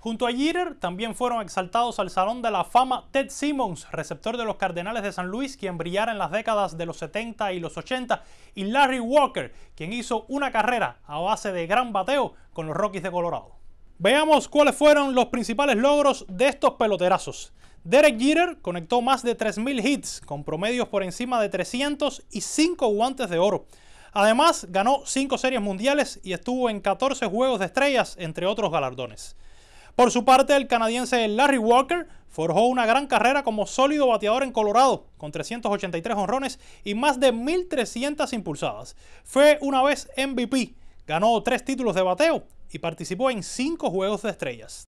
Junto a Jeter también fueron exaltados al Salón de la Fama Ted Simmons, receptor de los Cardenales de San Luis, quien brillara en las décadas de los 70 y los 80, y Larry Walker, quien hizo una carrera a base de gran bateo con los Rockies de Colorado. Veamos cuáles fueron los principales logros de estos peloterazos. Derek Jeter conectó más de 3.000 hits, con promedios por encima de 300 y 5 guantes de oro. Además, ganó 5 series mundiales y estuvo en 14 juegos de estrellas, entre otros galardones. Por su parte, el canadiense Larry Walker forjó una gran carrera como sólido bateador en Colorado, con 383 honrones y más de 1.300 impulsadas. Fue una vez MVP, ganó tres títulos de bateo y participó en cinco Juegos de Estrellas.